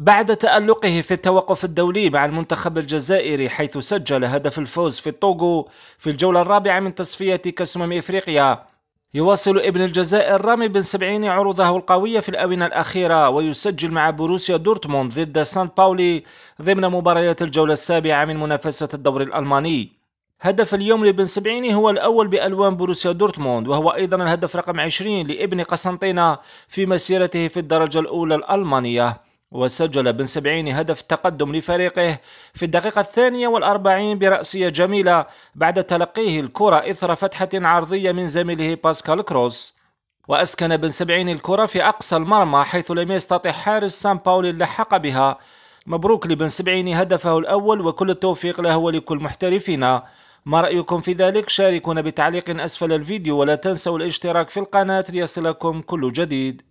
بعد تألقه في التوقف الدولي مع المنتخب الجزائري حيث سجل هدف الفوز في الطوغو في الجولة الرابعة من تصفية كأس أمم إفريقيا يواصل ابن الجزائر رامي بن سبعين عروضه القوية في الآونة الأخيرة ويسجل مع بروسيا دورتموند ضد سان باولي ضمن مباريات الجولة السابعة من منافسة الدوري الألماني هدف اليوم لبن سبعين هو الأول بألوان بروسيا دورتموند وهو أيضا الهدف رقم 20 لابن قسنطينة في مسيرته في الدرجة الأولى الألمانية وسجل بن سبعين هدف تقدم لفريقه في الدقيقة الثانية والأربعين برأسية جميلة بعد تلقيه الكرة إثر فتحة عرضية من زميله باسكال كروز وأسكن بن سبعين الكرة في أقصى المرمى حيث لم يستطع حارس سان باولي اللحاق بها مبروك لبن سبعين هدفه الأول وكل التوفيق له ولكل محترفينا ما رأيكم في ذلك؟ شاركونا بتعليق أسفل الفيديو ولا تنسوا الاشتراك في القناة ليصلكم كل جديد